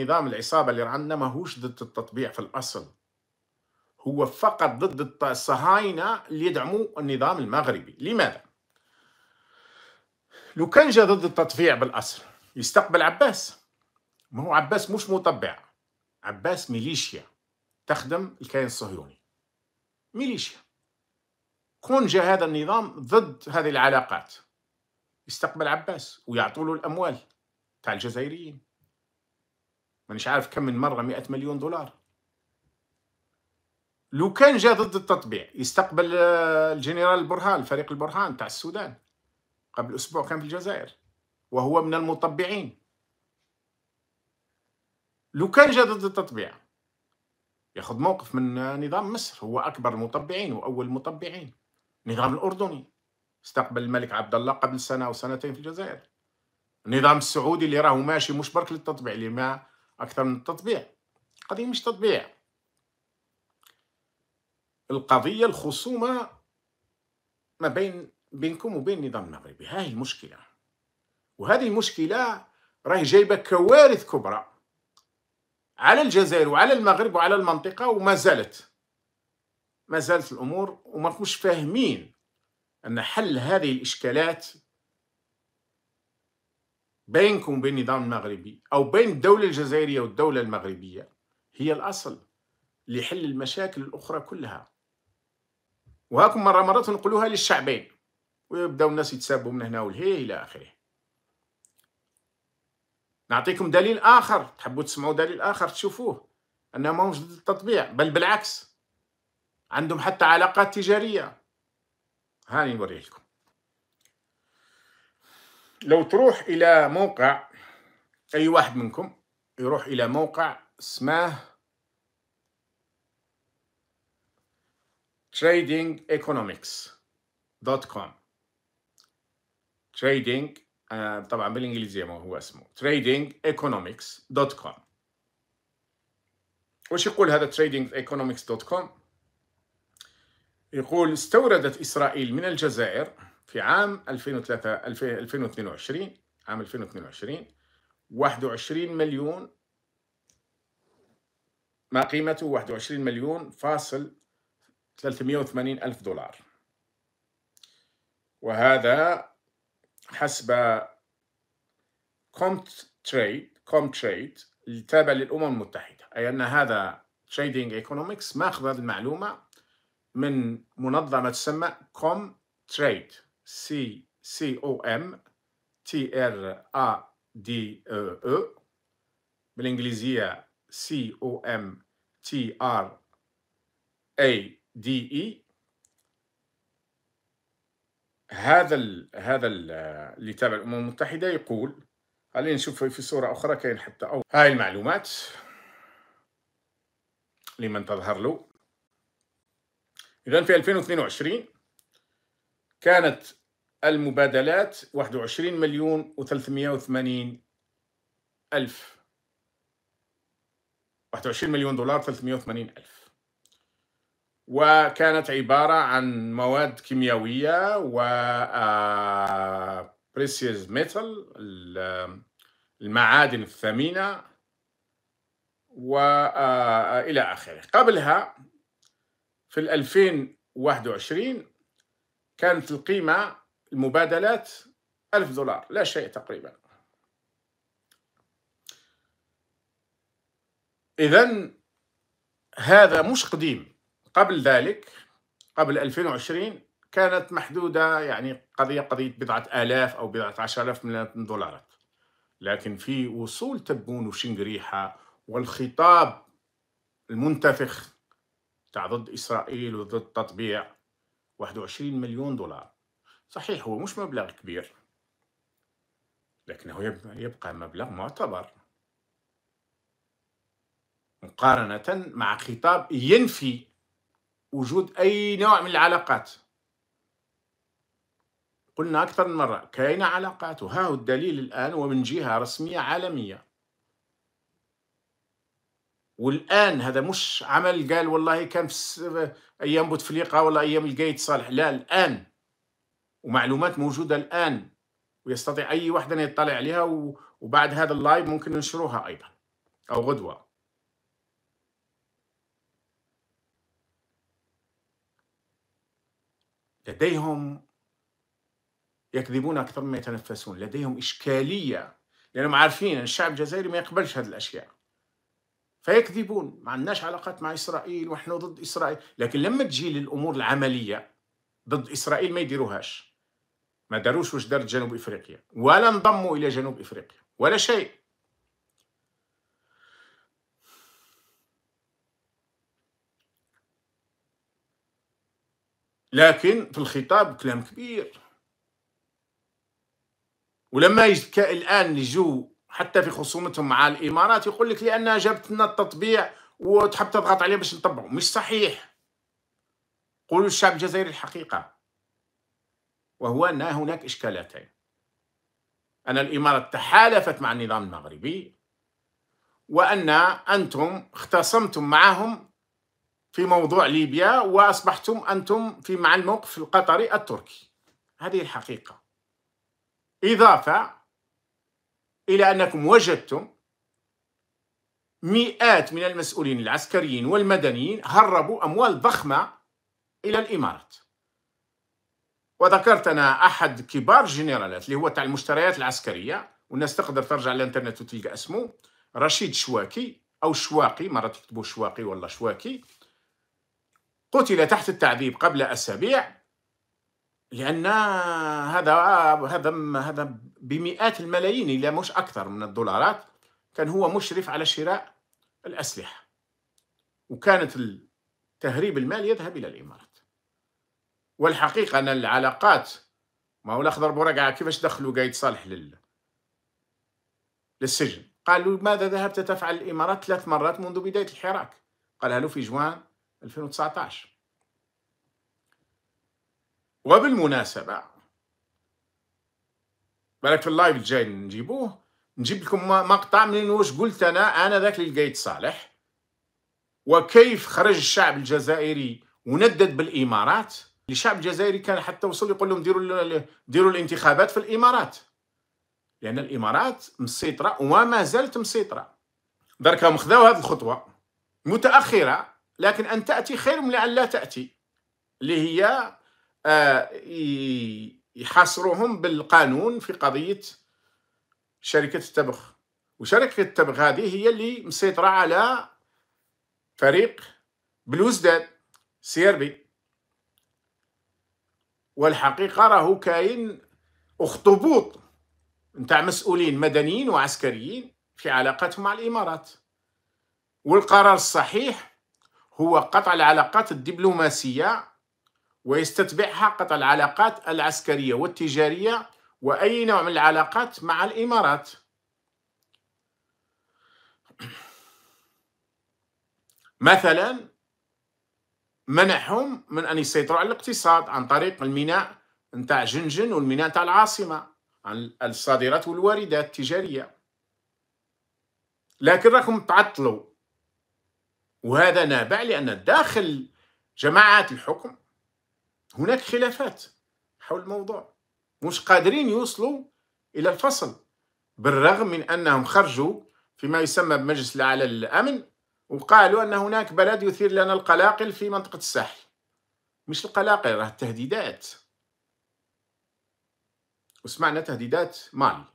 نظام العصابة اللي عندنا ماهوش ضد التطبيع في الأصل هو فقط ضد الصهاينة اللي يدعموا النظام المغربي لماذا؟ لو كان جا ضد التطبيع بالأصل يستقبل عباس ما هو عباس مش مطبع عباس ميليشيا تخدم الكيان الصهيوني ميليشيا كون جا هذا النظام ضد هذه العلاقات يستقبل عباس ويعطوا له الأموال تاع الجزائريين مانيش عارف كم من مره 100 مليون دولار لو كان جاء ضد التطبيع يستقبل آه، الجنرال برهان فريق البرهان تاع السودان قبل اسبوع كان في الجزائر وهو من المطبعين لو كان جاء ضد التطبيع ياخذ موقف من آه، نظام مصر هو اكبر المطبعين واول المطبعين النظام الاردني استقبل الملك عبد الله قبل سنه او سنتين في الجزائر النظام السعودي اللي راهو ماشي مش برك للتطبيع اللي ما أكثر من التطبيع قضية مش تطبيع القضية الخصومة ما بين بينكم وبين النظام المغربي هاي المشكلة وهذه المشكلة راهي جايبة كوارث كبرى على الجزائر وعلى المغرب وعلى المنطقة وما زالت ما زالت الأمور وما فاهمين أن حل هذه الإشكالات بينكم وبين النظام المغربي أو بين الدولة الجزائرية والدولة المغربية هي الأصل لحل المشاكل الأخرى كلها وهاكم مرة مره نقولوها للشعبين ويبداو الناس يتسابوا من هنا ولهي إلى آخره نعطيكم دليل آخر تحبوا تسمعوا دليل آخر تشوفوه أنها ماهمش ضد التطبيع بل بالعكس عندهم حتى علاقات تجارية هاني نوريه لكم لو تروح إلى موقع أي واحد منكم يروح إلى موقع اسمه tradingeconomics.com trading آه، طبعا بالإنجليزية ما هو اسمه tradingeconomics.com وش يقول هذا tradingeconomics.com؟ يقول استوردت إسرائيل من الجزائر في عام 2003 2022 عام 2022 21 مليون ما قيمته 21 مليون فاصل 380 ألف دولار وهذا حسب كومت تريد كوم تريد التابع للأمم المتحدة أي أن هذا تريدينج ايكونومكس ماخذ هذه المعلومة من منظمة تسمى كوم تريد C C O M T R A D E E بالانجليزيه C O M T R A D E هذا الـ هذا الـ اللي تابع الامم المتحده يقول خلينا نشوف في صوره اخرى كاين حتى أو هاي المعلومات لمن تظهر له اذا في 2022 كانت المبادلات 21 مليون و380 ألف 21 مليون دولار 380 ألف وكانت عبارة عن مواد كيميائية و بريسيز آه، ميتال المعادن الثمينة وإلى آه، آه، آخره قبلها في 2021 كانت القيمة المبادلات ألف دولار لا شيء تقريبا إذا هذا مش قديم قبل ذلك قبل 2020 كانت محدودة يعني قضية قضية بضعة آلاف أو بضعة عشر آلاف من دولارات لكن في وصول تبون وشنقريحة والخطاب المنتفخ تاع ضد إسرائيل وضد التطبيع 21 مليون دولار صحيح هو مش مبلغ كبير لكنه يبقى مبلغ معتبر مقارنة مع خطاب ينفي وجود أي نوع من العلاقات قلنا أكثر من مرة كاين علاقات وها هو الدليل الآن ومن جهة رسمية عالمية والان هذا مش عمل قال والله كان في ايام بوتفليقه ولا ايام القايد صالح لا الان ومعلومات موجوده الان ويستطيع اي واحد ان يطلع عليها وبعد هذا اللايف ممكن ننشروها ايضا او غدوه لديهم يكذبون اكثر مما يتنفسون لديهم اشكاليه لانهم عارفين ان الشعب الجزائري ما يقبلش هذه الاشياء فيكذبون ما عندناش علاقات مع إسرائيل وإحنا ضد إسرائيل لكن لما تجي للأمور العملية ضد إسرائيل ما يديروهاش ما داروش واش دارت جنوب إفريقيا ولا انضموا إلى جنوب إفريقيا ولا شيء لكن في الخطاب كلام كبير ولما الآن يجوا حتى في خصومتهم مع الامارات يقول لك لانها جابت لنا التطبيع وتحب تضغط عليه باش نطبعوا مش صحيح قولوا الشعب الجزائري الحقيقه وهو ان هناك اشكالاتين ان الامارات تحالفت مع النظام المغربي وان انتم اختصمتم معهم في موضوع ليبيا واصبحتم انتم في مع الموقف القطري التركي هذه الحقيقه اضافه إلى أنكم وجدتم مئات من المسؤولين العسكريين والمدنيين هربوا أموال ضخمة إلى الإمارات وذكرت أنا أحد كبار الجنرالات اللي هو تاع المشتريات العسكرية والناس تقدر ترجع للانترنت وتلقى اسمه رشيد شواكي أو شواقي مرات يكتبوا شواقي ولا شواكي قتل تحت التعذيب قبل أسابيع لأن هذا هذا هذا بمئات الملايين إلا مش أكثر من الدولارات كان هو مشرف على شراء الأسلحة وكانت تهريب المال يذهب إلى الإمارات والحقيقة أن العلاقات ما هو الأخضر برقعة كيفاش دخلوا قايد صالح لل... للسجن قالوا ماذا ذهبت تفعل الإمارات ثلاث مرات منذ بداية الحراك قالها له في جوان 2019 وبالمناسبة بالك في اللايف الجاي نجيبوه نجيب لكم مقطع من واش قلت انا انا ذاك للقايد صالح وكيف خرج الشعب الجزائري وندد بالامارات الشعب الجزائري كان حتى وصل يقول لهم ديروا ديروا الانتخابات في الامارات لان الامارات مسيطره وما زالت مسيطره درك هم خذاو هذه الخطوه متاخره لكن ان تاتي خير من ان لا تاتي اللي هي آه يحاصروهم بالقانون في قضية شركة التبغ وشركة التبغ هذه هي اللي مسيطرة على فريق بلوزداد سيربي والحقيقة راهو كاين اخطبوط نتاع مسؤولين مدنيين وعسكريين في علاقاتهم مع الإمارات والقرار الصحيح هو قطع العلاقات الدبلوماسية ويستتبعها قطع العلاقات العسكرية والتجارية وأي نوع من العلاقات مع الإمارات مثلا منعهم من أن يسيطروا على الاقتصاد عن طريق الميناء نتاع جنجن والميناء نتاع العاصمة عن الصادرات والواردات التجارية لكن راكم تعطلوا وهذا نابع لأن داخل جماعات الحكم هناك خلافات حول الموضوع مش قادرين يوصلوا إلى الفصل بالرغم من أنهم خرجوا فيما يسمى بمجلس الأعلى للأمن وقالوا أن هناك بلد يثير لنا القلاقل في منطقة الساحل مش القلاقل راه التهديدات وسمعنا تهديدات مالي